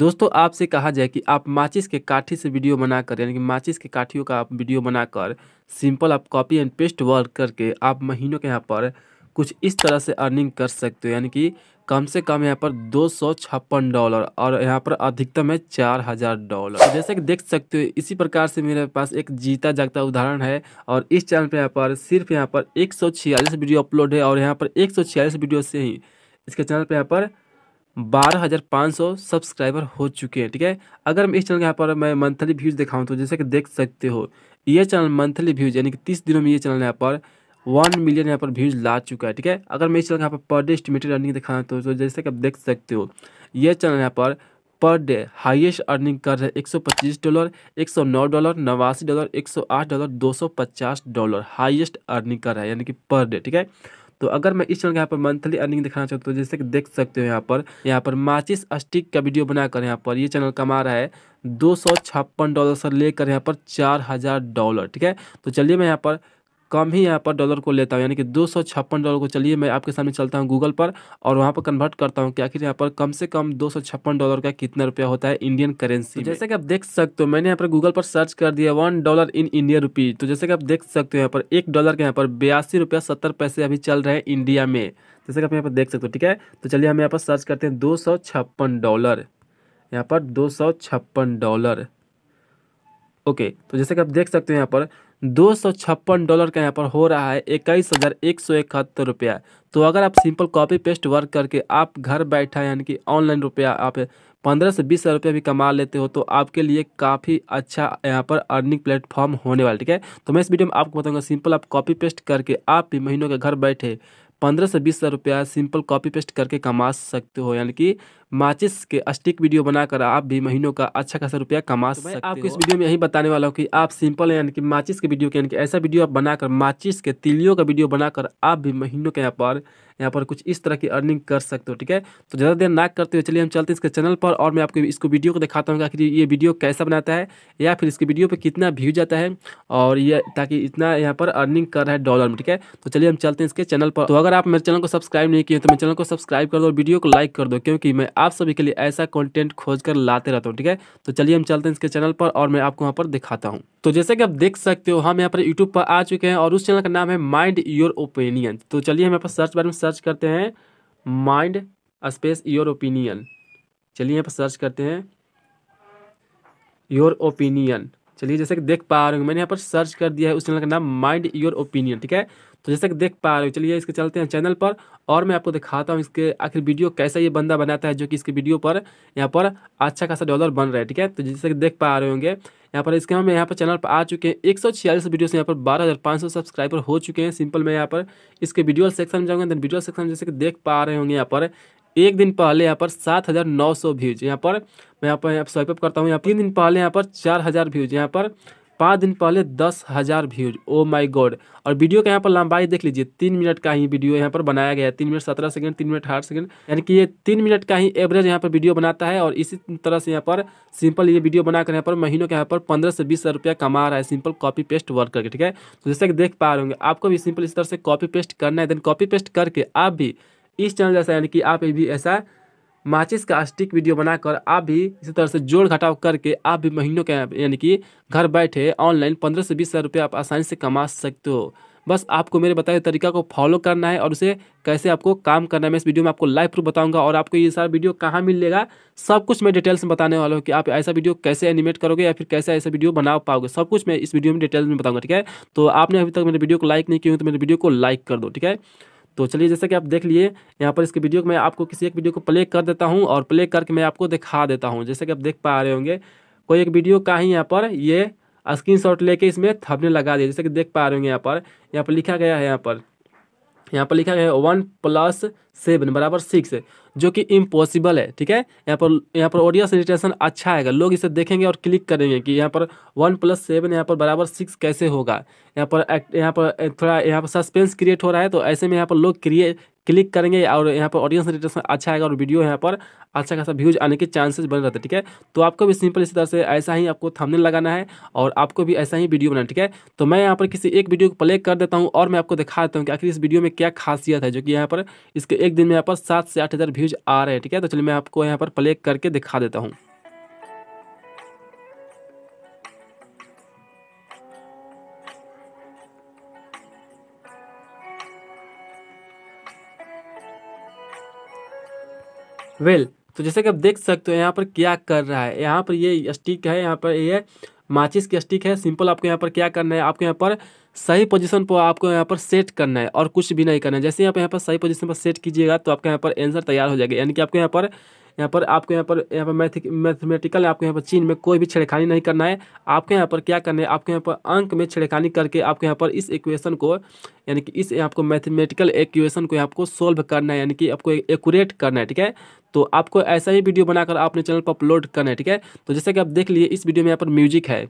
दोस्तों आपसे कहा जाए कि आप माचिस के काठी से वीडियो बनाकर यानी कि माचिस के काठियों का आप वीडियो बनाकर सिंपल आप कॉपी एंड पेस्ट वर्क करके आप महीनों के यहाँ पर कुछ इस तरह से अर्निंग कर सकते हो यानी कि कम से कम यहाँ पर दो सौ छप्पन डॉलर और यहाँ पर अधिकतम है चार हज़ार डॉलर तो जैसे कि देख सकते हो इसी प्रकार से मेरे पास एक जीता जागता उदाहरण है और इस चैनल पर यहाँ पर सिर्फ यहाँ पर एक सौ छियालीस वीडियो अपलोड है और यहाँ पर एक सौ छियालीस वीडियो से ही इसके चैनल पर यहाँ पर बारह हज़ार पाँच सौ सब्सक्राइबर हो चुके हैं ठीक है अगर मैं इस चैनल के यहाँ पर मैं मंथली व्यूज़ दिखाऊँ तो जैसे कि देख सकते हो ये चैनल मंथली व्यूज़ यानी कि तीस दिनों में ये चैनल यहाँ पर वन मिलियन यहाँ पर व्यूज़ ला चुका है ठीक है अगर मैं इस चैनल यहाँ पर पर डे एस्टिमेटेड अर्निंग दिखाऊँ तो, जैसे कि आप देख सकते हो ये चैनल यहाँ पर पर डे हाइएस्ट अर्निंग कर रहे हैं पच्चीस डॉलर 109 डॉलर नवासी dollar 108 dollar 250 dollar highest earning कर रहा है यानी कि पर डे ठीक है तो अगर मैं इस चैनल के यहाँ पर मंथली अर्निंग दिखाना चाहता हूँ तो जैसे कि देख सकते हो यहाँ पर यहाँ पर माचिस स्टिक का वीडियो बनाकर यहाँ पर ये चैनल कमा रहा है दो डॉलर से लेकर यहाँ पर चार हज़ार डॉलर ठीक है तो चलिए मैं यहाँ पर कम ही यहाँ पर डॉलर को लेता हूँ यानी कि दो डॉलर को चलिए मैं आपके सामने चलता हूँ गूगल पर और वहाँ पर कन्वर्ट करता हूँ कि आखिर यहाँ पर कम से कम दो डॉलर का कितना रुपया होता है इंडियन करेंसी तो जैसे कि आप देख सकते हो मैंने यहाँ पर गूगल पर सर्च कर दिया one dollar in Indian rupee तो जैसे कि आप देख सकते हो यहाँ पर एक डॉलर के यहाँ पर बयासी रुपया सत्तर पैसे अभी चल रहे हैं इंडिया में जैसे कि आप यहाँ पर देख सकते हो ठीक है तो चलिए हम यहाँ पर सर्च करते हैं दो डॉलर यहाँ पर दो डॉलर ओके तो जैसे कि आप देख सकते हो यहाँ पर दो सौ छप्पन डॉलर का यहाँ पर हो रहा है इक्कीस हज़ार एक सौ इकहत्तर रुपया तो अगर आप सिंपल कॉपी पेस्ट वर्क करके आप घर बैठा यानी कि ऑनलाइन रुपया आप पंद्रह से बीस हज़ार रुपया भी कमा लेते हो तो आपके लिए काफ़ी अच्छा यहाँ पर अर्निंग प्लेटफॉर्म होने वाला ठीक है तो मैं इस वीडियो में आपको बताऊँगा सिंपल आप कॉपी पेस्ट करके आप भी महीनों के घर बैठे पंद्रह से बीस हज़ार रुपया सिंपल कॉपी पेस्ट करके कमा सकते हो यानी कि माचिस के स्टिक वीडियो बनाकर आप भी महीनों का अच्छा खासा रुपया कमा तो सकते हैं आपको इस वीडियो में यही बताने वाला हूँ कि आप सिंपल यानी कि माचिस के वीडियो के यानी कि ऐसा वीडियो आप बनाकर माचिस के तिलियों का वीडियो बनाकर आप भी महीनों के यहाँ पर यहाँ पर कुछ इस तरह की अर्निंग कर सकते हो ठीक है तो ज़्यादा देर ना करते हुए चलिए हम चलते हैं इसके चैनल पर और मैं आपको इसको वीडियो को दिखाता हूँ कि ये वीडियो कैसा बनाता है या फिर इसके वीडियो पर कितना व्यू जाता है और ये ताकि इतना यहाँ पर अर्निंग कर रहा है डॉलर में ठीक है तो चलिए हम चलते हैं इसके चैनल पर तो अगर आप मेरे चैनल को सब्सक्राइब नहीं किए तो मेरे चैनल को सब्सक्राइब कर दो वीडियो को लाइक कर दो क्योंकि मैं आप सभी के लिए ऐसा कंटेंट खोज कर लाते रहता हूँ ठीक है तो चलिए हम चलते हैं इसके चैनल पर और मैं आपको वहाँ पर दिखाता हूँ तो जैसे कि आप देख सकते हो हम यहाँ पर यूट्यूब पर आ चुके हैं और उस चैनल का नाम है माइंड योर ओपिनियन तो चलिए हम यहाँ पर सर्च बार में सर्च करते हैं माइंड स्पेस योर ओपिनियन चलिए यहाँ पर सर्च करते हैं योर ओपिनियन चलिए जैसे कि देख पा रहे हो मैंने यहाँ पर सर्च कर दिया है उस चैनल का नाम माइंड योर ओपिनियन ठीक है तो जैसे कि देख पा रहे हो चलिए इसके चलते हैं चैनल पर और मैं आपको दिखाता हूँ इसके आखिर वीडियो कैसा ये बंदा बनाता है जो कि इसके वीडियो पर यहाँ पर अच्छा खासा डॉलर बन रहा है ठीक है तो जैसे कि देख पा रहे होंगे यहाँ पर इसके हम यहाँ पर चैनल पर आ चुके हैं एक सौ छियालीस वीडियो यहाँ पर बारह हज़ार पाँच सौ सब्सक्राइबर हो चुके हैं सिंपल मैं यहाँ पर इसके वीडियो सेक्शन में जाऊँगा वीडियो सेक्शन जैसे कि देख पा रहे होंगे यहाँ पर एक दिन पहले यहाँ पर सात हज़ार नौ सौ व्यूज यहाँ पर मैं यहाँ पर स्वाइप अप करता हूँ यहाँ तीन दिन पहले यहाँ पर चार हज़ार व्यूज यहाँ पर पाँच दिन पहले दस हज़ार व्यूज ओ माई गॉड और वीडियो का यहाँ पर लंबाई देख लीजिए तीन मिनट का ही वीडियो यहाँ पर बनाया गया है तीन मिनट सत्रह सेकंड तीन मिनट आठ सेकंड यानी कि ये तीन मिनट का ही एवरेज यहाँ पर वीडियो बनाता है और इसी तरह से यहाँ पर सिंपल ये वीडियो बनाकर यहाँ पर महीनों के यहाँ पर पंद्रह से बीस रुपया कमा रहा है सिंपल कॉपी पेस्ट वर्क करके ठीक है तो जैसे कि देख पा रहे होंगे आपको भी सिंपल इस तरह से कॉपी पेस्ट करना है देन कॉपी पेस्ट करके आप भी इस चैनल जैसा यानी कि आप भी ऐसा माचिस का स्टिक वीडियो बनाकर आप भी इसी तरह से जोड़ घटाव करके आप भी महीनों के यानी कि घर बैठे ऑनलाइन पंद्रह से बीस हज़ार रुपये आप आसानी से कमा सकते हो बस आपको मेरे बताए तरीका को फॉलो करना है और उसे कैसे आपको काम करना है मैं इस वीडियो में आपको लाइव प्रूफ बताऊंगा और आपको ये सारा वीडियो कहाँ मिलेगा सब कुछ मैं डिटेल्स में बताने वाला हूँ कि आप ऐसा वीडियो कैसे एनिमेट करोगे या फिर कैसे ऐसा वीडियो बना पाओगे सब कुछ मैं इस वीडियो में डिटेल्स में बताऊंगा ठीक है तो आपने अभी तक मेरे वीडियो को लाइक नहीं किया तो मेरे वीडियो को लाइक कर दो ठीक है तो चलिए जैसे कि आप देख लिए यहाँ पर इसके वीडियो को मैं आपको किसी एक वीडियो को प्ले कर देता हूँ और प्ले करके मैं आपको दिखा देता हूँ जैसे कि आप देख पा रहे होंगे कोई एक वीडियो का ही यहाँ पर ये स्क्रीन शॉट लेके इसमें थपने लगा दिया जैसे कि देख पा रहे होंगे यहाँ पर यहाँ पर लिखा गया है यहाँ पर यहाँ पर लिखा गया है वन प्लस सेवन बराबर सिक्स जो कि इम्पॉसिबल है ठीक है यहाँ पर यहाँ पर ऑडियो रिटेंशन अच्छा आएगा लोग इसे देखेंगे और क्लिक करेंगे कि यहाँ पर वन प्लस सेवन यहाँ पर बराबर सिक्स कैसे होगा यहाँ पर यहाँ पर थोड़ा यहाँ पर सस्पेंस क्रिएट हो रहा है तो ऐसे में यहाँ पर लोग क्रिएट क्लिक करेंगे और यहाँ पर ऑडियंस रिटर्स अच्छा आएगा और वीडियो यहाँ पर अच्छा खासा व्यूज आने के चांसेस बने रहते हैं ठीक है तो आपको भी सिंपल इसी तरह से ऐसा ही आपको थंबनेल लगाना है और आपको भी ऐसा ही वीडियो बनाना ठीक है तो मैं यहाँ पर किसी एक वीडियो को प्ले कर देता हूँ और मैं आपको दिखा देता हूँ कि आखिर इस वीडियो में क्या खासियत है जो कि यहाँ पर इसके एक दिन में यहाँ पर सात से आठ व्यूज आ रहे हैं ठीक है तो चलिए मैं आपको यहाँ पर प्ले करके दिखा देता हूँ वेल तो जैसे कि आप देख सकते हो यहाँ पर क्या कर रहा है यहाँ पर ये स्टिक है यहाँ पर ये माचिस की स्टिक है सिंपल आपको यहाँ पर क्या करना है आपको यहाँ पर सही पोजीशन पर आपको यहाँ पर सेट करना है और कुछ भी नहीं करना है जैसे आप यहाँ पर सही पोजीशन पर सेट कीजिएगा तो आपके यहाँ पर आंसर तैयार हो जाएगा यानी कि आपको यहाँ पर यहाँ पर आपको यहाँ पर यहाँ पर मैथ मैथमेटिकल आपको यहाँ पर चीन में कोई भी छेड़खानी नहीं करना है आपको यहाँ पर क्या करना है आपको यहाँ पर अंक में छेड़खानी करके आपको यहाँ पर इस इक्वेशन को यानी कि इस आपको मैथमेटिकल इक्वेशन को आपको सोल्व करना है यानी कि आपको एकूरेट करना है ठीक है तो आपको ऐसा ही वीडियो बनाकर अपने चैनल पर अपलोड करना है ठीक है तो जैसे कि आप देख लीजिए इस वीडियो में यहाँ पर म्यूजिक है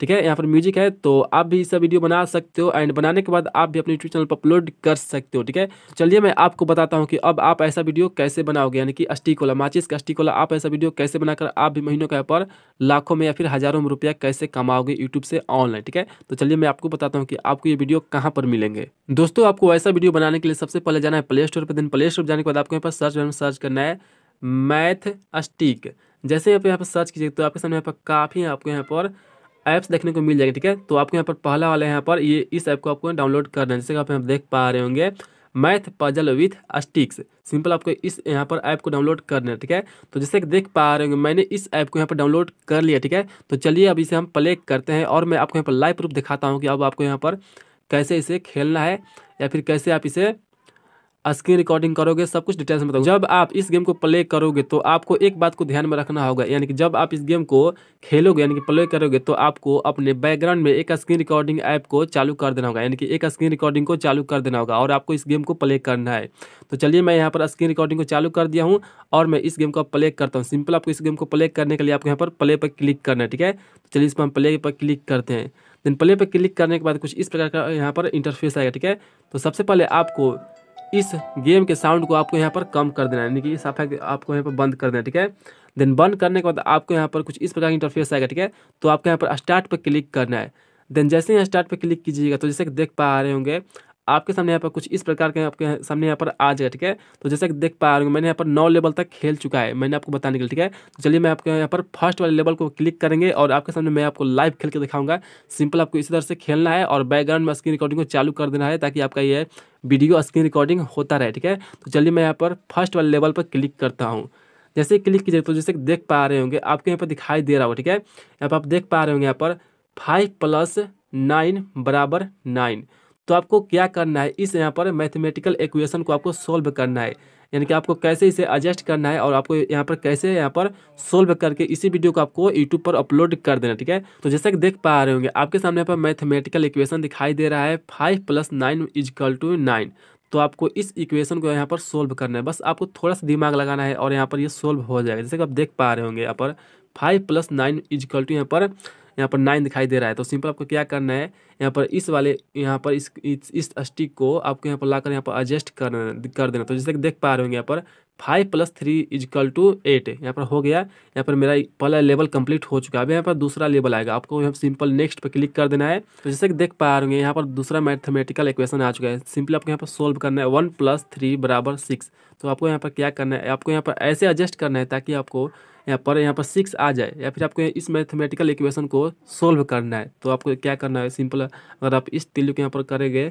ठीक है यहाँ पर म्यूजिक है तो आप भी इसका वीडियो बना सकते हो एंड बनाने के बाद आप भी अपने यूट्यूब चैनल पर अपलोड कर सकते हो ठीक है चलिए मैं आपको बताता हूँ कि अब आप ऐसा वीडियो कैसे बनाओगे यानी कि अस्टिकोला माचिस का अस्टिकोला आप ऐसा वीडियो कैसे बनाकर आप भी महीनों के यहाँ पर लाखों में या फिर हज़ारों में रुपया कैसे कमाओगे यूट्यूब से ऑनलाइन ठीक है तो चलिए मैं आपको बताता हूँ कि आपको ये वीडियो कहाँ पर मिलेंगे दोस्तों आपको ऐसा वीडियो बनाने के लिए सबसे पहले जाना है प्ले स्टोर पर दिन प्ले स्टोर जाने के बाद आपको यहाँ पर सर्च में सर्च करना है मैथ अस्टिक जैसे आप यहाँ पर सर्च कीजिए तो आपके सामने यहाँ पर काफ़ी आपको यहाँ पर ऐप्स देखने को मिल जाएंगे ठीक है तो आपको यहाँ पर पहला वाला यहाँ पर ये इस ऐप को आपको डाउनलोड करना है जैसे आप यहाँ देख पा रहे होंगे math puzzle with sticks simple आपको इस यहाँ पर ऐप को डाउनलोड करना है ठीक है तो जैसे कि देख पा रहे होंगे मैंने इस ऐप को यहाँ पर डाउनलोड कर लिया ठीक है तो चलिए अब इसे हम प्ले करते हैं और मैं आपको यहाँ पर लाइव प्रूफ दिखाता हूँ कि अब आपको यहाँ पर कैसे इसे खेलना है या फिर कैसे आप इसे स्क्रीन रिकॉर्डिंग करोगे सब कुछ डिटेल्स में बताऊँ जब आप इस गेम को प्ले करोगे तो आपको एक बात को ध्यान में रखना होगा यानी कि जब आप इस गेम को खेलोगे यानी कि प्ले करोगे तो आपको अपने बैकग्राउंड में एक स्क्रीन रिकॉर्डिंग ऐप को चालू कर देना होगा यानी कि एक स्क्रीन रिकॉर्डिंग को चालू कर देना होगा और आपको इस गेम को प्ले करना है तो चलिए मैं यहाँ पर स्क्रीन रिकॉर्डिंग को चालू कर दिया हूँ और मैं इस गेम को प्ले करता हूँ सिंपल आपको इस गेम को प्ले करने के लिए आपको यहाँ पर प्ले पर क्लिक करना है ठीक है तो चलिए इस पर हम प्ले पर क्लिक करते हैं देन प्ले पर क्लिक करने के बाद कुछ इस प्रकार का यहाँ पर इंटरफेस आएगा ठीक है तो सबसे पहले आपको इस गेम के साउंड को आपको यहाँ पर कम कर देना है यानी कि इस आपको यहाँ पर बंद कर देना ठीक है देन बंद करने के बाद आपको यहाँ पर कुछ इस प्रकार का इंटरफेस आएगा ठीक है तो आपको यहाँ पर स्टार्ट पर क्लिक करना है देन जैसे ही स्टार्ट पर क्लिक कीजिएगा तो जैसे कि देख पा रहे होंगे आपके सामने यहाँ पर कुछ इस प्रकार के आपके सामने यहाँ पर आ जाएगा ठीक है तो जैसे कि देख पा रहे हूँ मैंने यहाँ पर नौ लेवल तक खेल चुका है मैंने आपको बताने के लिए ठीक है तो चलिए मैं आपके यहाँ पर फर्स्ट वाले लेवल को क्लिक करेंगे और आपके सामने मैं आपको लाइव खेल के दिखाऊंगा सिंपल आपको इसी तरह से खेलना है और बैकग्राउंड में स्क्रीन रिकॉर्डिंग को चालू कर देना है ताकि आपका ये वीडियो स्क्रीन रिकॉर्डिंग होता रहे ठीक है तो चलिए मैं यहाँ पर फर्स्ट वाले लेवल पर क्लिक करता हूँ जैसे क्लिक कीजिए तो जैसे देख पा रहे होंगे आपके यहाँ पर दिखाई दे रहा हो ठीक है यहाँ पर आप देख पा रहे होंगे यहाँ पर फाइव प्लस नाइन बराबर नाइन तो आपको क्या करना है इस यहाँ पर मैथमेटिकल इक्वेशन को आपको सोल्व करना है यानी कि आपको कैसे इसे एडजस्ट करना है और आपको यहाँ पर कैसे यहाँ पर सोल्व करके इसी वीडियो को आपको यूट्यूब पर अपलोड कर देना ठीक है तो जैसा कि देख पा रहे होंगे आपके सामने पर मैथमेटिकल इक्वेशन दिखाई दे रहा है five plus nine equal to nine तो आपको इस इक्वेशन को यहाँ पर सोल्व करना है बस आपको थोड़ा सा दिमाग लगाना है और यहाँ पर ये यह सोल्व हो जाएगा जैसे कि आप देख पा रहे होंगे यहाँ पर five plus nine equal to यहाँ पर यहाँ पर नाइन दिखाई दे रहा है तो सिंपल आपको क्या करना है यहाँ पर इस वाले यहाँ पर इस इस, स्टिक को आपको यहाँ पर ला कर यहाँ पर एडजस्ट कर कर देना तो जैसे कि देख पा रहे होंगे यहाँ पर five plus three equal to eight यहाँ पर हो गया यहाँ पर मेरा पहला लेवल कंप्लीट हो चुका है अब यहाँ पर दूसरा लेवल आएगा आपको यहाँ सिंपल नेक्स्ट पर क्लिक कर देना है तो जैसे कि देख पा रहे होंगे यहाँ पर दूसरा मैथमेटिकल इक्वेशन आ चुका है सिंपल आपको यहाँ पर सोल्व करना है वन प्लस थ्री बराबर सिक्स तो आपको यहाँ पर क्या करना है आपको यहाँ पर ऐसे एडजस्ट करना है ताकि आपको यहाँ पर यहाँ पर सिक्स आ जाए या फिर आपको इस मैथमेटिकल इक्वेशन को सोल्व करना है तो आपको क्या करना है सिंपल अगर आप इस तिल्यू के यहाँ पर करेंगे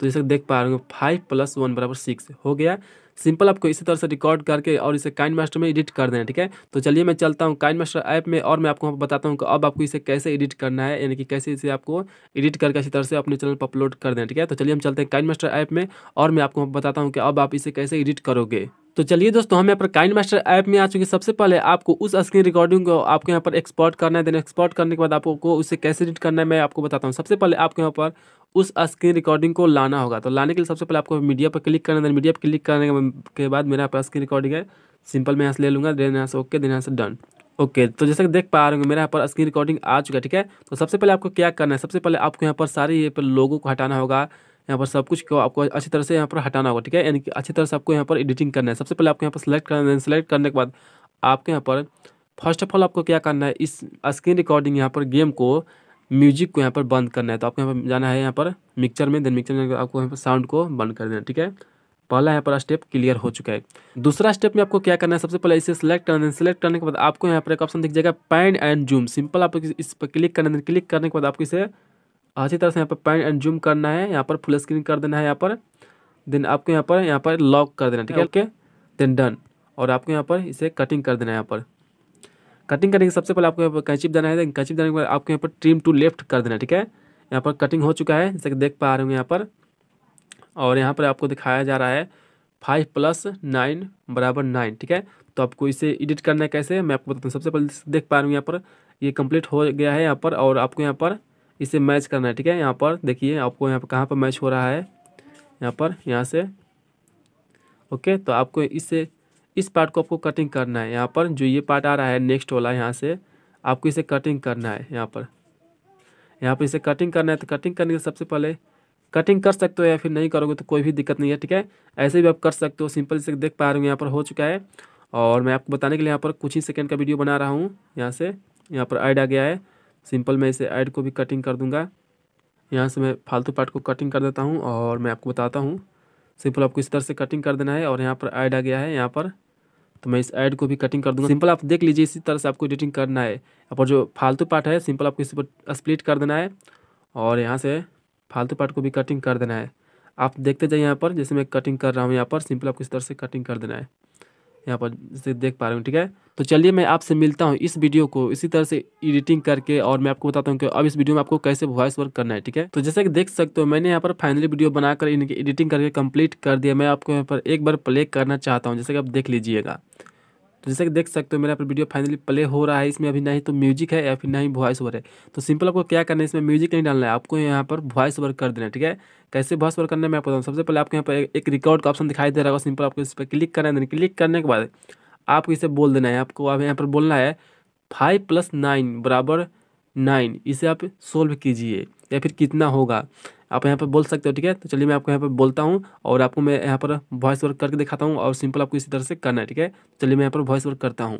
तो जैसे देख पा रहे हो फाइव प्लस वन बराबर सिक्स हो गया सिंपल आपको इसी तरह से रिकॉर्ड करके और इसे काइन मास्टर में एडिट कर देना ठीक है तो चलिए मैं चलता हूँ काइन मास्टर ऐप में और मैं आपको वहाँ बताता हूँ कि अब आपको इसे कैसे एडिट करना है यानी कि कैसे इसे आपको एडिट करके इसी तरह से अपने चैनल पर अपलोड कर देना ठीक है तो चलिए हम चलते हैं काइन मास्टर ऐप में और मैं आपको बताता हूँ कि अब आप इसे कैसे एडिट करोगे तो चलिए दोस्तों हम यहाँ पर काइंड मास्टर ऐप में आ चुके हैं सबसे पहले आपको उस स्क्रीन रिकॉर्डिंग को आपको यहाँ पर एक्सपोर्ट करना है देन एक्सपोर्ट करने के बाद आपको उसे कैसे एडिट करना है मैं आपको बताता हूँ सबसे पहले आपको यहाँ पर उस स्क्रीन रिकॉर्डिंग को लाना होगा तो लाने के लिए सबसे पहले आपको मीडिया पर क्लिक करना है मीडिया पर क्लिक करने के बाद मेरे यहाँ पर स्क्रीन रिकॉर्डिंग है सिंपल मैं यहाँ से ले लूँगा देन यहाँ से ओके देन यहाँ से डन ओके तो जैसे कि देख पा रहे हो मेरे यहाँ पर स्क्रीन रिकॉर्डिंग आ चुका है ठीक है तो सबसे पहले आपको क्या करना है सबसे पहले आपको यहाँ पर सारे ये पर लोगों को हटाना होगा यहाँ पर सब कुछ को आपको अच्छी तरह से यहाँ पर हटाना होगा ठीक है यानी कि अच्छी तरह से आपको यहाँ पर एडिटिंग करना है सबसे पहले आपको यहाँ पर सिलेक्ट करना है सिलेक्ट करने के बाद आपके यहाँ पर फर्स्ट ऑफ ऑल आपको क्या करना है इस स्क्रीन रिकॉर्डिंग यहाँ पर गेम को म्यूजिक को यहाँ पर बंद करना है तो आपको यहाँ पर जाना है यहाँ पर मिक्सर में देन मिक्सर में आपको यहाँ पर साउंड को बंद कर देना है ठीक है पहला यहाँ पर स्टेप क्लियर हो चुका है दूसरा स्टेप में आपको क्या करना है सबसे पहले इसे सिलेक्ट करना है सिलेक्ट करने के बाद आपको यहाँ पर एक ऑप्शन दिख जाएगा पैन एंड जूम सिंपल आप इस पर क्लिक करना है क्लिक करने के बाद आपको इसे अच्छी तरह से यहाँ पर पैन एंड जूम करना है यहाँ पर फुल स्क्रीन कर देना है यहाँ पर देन आपको यहाँ पर यहाँ पर लॉक कर देना ठीक है ओके देन डन और आपको यहाँ पर इसे कटिंग कर देना है यहाँ पर कटिंग करने के सबसे पहले आपको यहाँ पर कैचिप देना है कैचिप देने के बाद आपको यहाँ पर ट्रिम टू लेफ्ट कर देना ठीक है यहाँ पर कटिंग हो चुका है जैसे कि देख पा रहे होंगे यहाँ पर और यहाँ पर आपको दिखाया जा रहा है फाइव प्लस नाइन बराबर नाइन ठीक है तो आपको इसे एडिट करना है कैसे मैं आपको बताता हूँ सबसे पहले देख पा रहा हूँ यहाँ पर ये कंप्लीट हो गया है यहाँ पर और आपको यहाँ पर इसे मैच करना है ठीक है यहाँ पर देखिए आपको यहाँ पर कहाँ पर मैच हो रहा है यहाँ पर यहाँ से ओके तो आपको इसे इस पार्ट को आपको कटिंग करना है यहाँ पर जो ये पार्ट आ रहा है नेक्स्ट वाला यहाँ से आपको इसे कटिंग करना है यहाँ पर यहाँ पर इसे कटिंग करना है तो कटिंग करने के सबसे पहले कटिंग कर सकते हो या फिर नहीं करोगे तो कोई भी दिक्कत नहीं है ठीक है ऐसे भी आप कर सकते हो सिंपल से देख पा रहे हो यहाँ पर हो चुका है और मैं आपको बताने के लिए यहाँ पर कुछ ही सेकंड का वीडियो बना रहा हूँ यहाँ से यहाँ पर ऐड आ गया है सिंपल मैं इसे ऐड को भी कटिंग कर दूंगा यहाँ से मैं फालतू पार्ट को कटिंग कर देता हूँ और मैं आपको बताता हूँ सिंपल आपको इस तरह से कटिंग कर देना है और यहाँ पर ऐड आ गया है यहाँ पर तो मैं इस ऐड को भी कटिंग कर दूंगा सिंपल आप देख लीजिए इसी तरह से आपको एडिटिंग करना है और जो फालतू पार्ट है सिंपल आपको इसी पर स्प्लिट कर देना है और यहाँ से फालतू पार्ट को भी कटिंग कर देना है आप देखते जाइए यहाँ पर जैसे मैं कटिंग कर रहा हूँ यहाँ पर सिंपल आपको इस तरह से कटिंग कर देना है यहाँ पर जैसे देख पा रहे हूँ ठीक है तो चलिए मैं आपसे मिलता हूँ इस वीडियो को इसी तरह से एडिटिंग करके और मैं आपको बताता हूँ कि अब इस वीडियो में आपको कैसे वॉइस वर्क करना है ठीक है तो जैसे कि देख सकते हो मैंने यहाँ पर फाइनली वीडियो बनाकर इनकी एडिटिंग करके कंप्लीट कर दिया मैं आपको यहाँ पर एक बार प्ले करना चाहता हूँ जैसे कि आप देख लीजिएगा तो जैसे कि देख सकते हो मेरा पर वीडियो फाइनली प्ले हो रहा है इसमें अभी नहीं तो म्यूजिक है या फिर नहीं वॉइस ओवर है तो सिंपल आपको क्या करना है इसमें म्यूजिक नहीं डालना है आपको यहाँ पर वॉइस ओवर कर देना है ठीक है कैसे वॉइस ओवर करना है मैं बताऊँ सबसे पहले आपको यहाँ पर एक रिकॉर्ड का ऑप्शन दिखाई दे रहा है सिंपल आपको इस पर क्लिक करना है क्लिक करने के बाद आपको इसे बोल देना है आपको अब यहाँ पर बोलना है फाइव प्लस नाइन बराबर नाइन इसे आप सोल्व कीजिए या फिर कितना होगा आप यहाँ पर बोल सकते हो ठीक है तो चलिए मैं आपको यहाँ पर बोलता हूँ और आपको मैं यहाँ पर वॉइस वर्क करके दिखाता हूँ और सिंपल आपको इसी तरह से करना है ठीक है चलिए मैं यहाँ पर वॉइस वर्क करता हूँ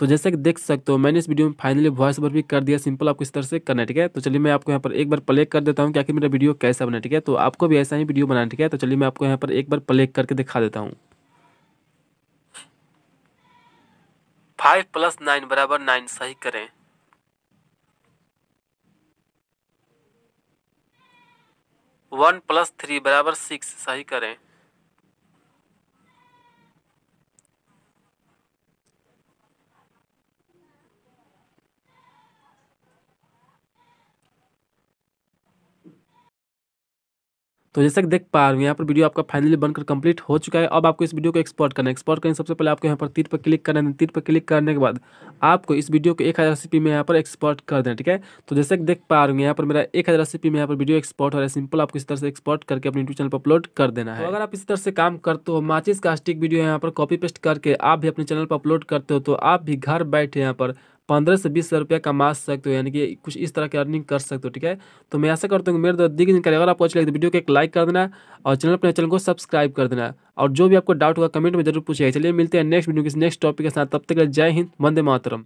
तो जैसे कि देख सकते हो मैंने इस वीडियो में फाइनली वॉइस ओवर भी कर दिया सिंपल आपको इस तरह से करना है ठीक है तो चलिए मैं आपको यहाँ पर एक बार प्ले कर देता हूँ क्या कि मेरा वीडियो कैसा बना ठीक है तो आपको भी ऐसा ही वीडियो बनाना ठीक है तो चलिए मैं आपको यहाँ पर एक बार प्ले करके दिखा देता हूँ फाइव प्लस नाइन बराबर नाइन सही करें वन प्लस थ्री बराबर सिक्स सही करें तो जैसा कि देख पा रहे हैं यहाँ पर वीडियो आपका फाइनली बनकर कंप्लीट हो चुका है अब आपको इस वीडियो को एक्सपोर्ट करना है एक्सपोर्ट करने सबसे पहले आपको यहाँ पर तीर पर क्लिक करना है तीर पर क्लिक करने के बाद आपको इस वीडियो को एक हज़ार सी में यहाँ पर एक्सपोर्ट कर देना ठीक है तो जैसे कि देख पा रहे हैं यहाँ पर मेरा एक हज़ार सी में यहाँ पर वीडियो एक्सपोर्ट हो रहा है सिंपल आपको इस तरह से एक्सपोर्ट करके अपने यूट्यूब चैनल पर अपलोड कर देना है तो अगर आप इस तरह से काम करते हो माचिस का स्टिक वीडियो यहाँ पर कॉपी पेस्ट करके आप भी अपने चैनल पर अपलोड करते हो तो आप भी घर बैठे यहाँ पर पंद्रह से बीस हज़ार रुपया कमा सकते हो यानी कि कुछ इस तरह की अर्निंग कर सकते हो ठीक है तो मैं ऐसा करता हूँ मेरे दो दी जानकारी अगर आपको अच्छी लगे तो वीडियो को एक लाइक कर देना और चैनल अपने चैनल को सब्सक्राइब कर देना और जो भी आपको डाउट होगा कमेंट में जरूर पूछिए चलिए मिलते हैं नेक्स्ट वीडियो किसी नेक्स्ट टॉपिक के साथ तब तक जय हिंद वंदे मातरम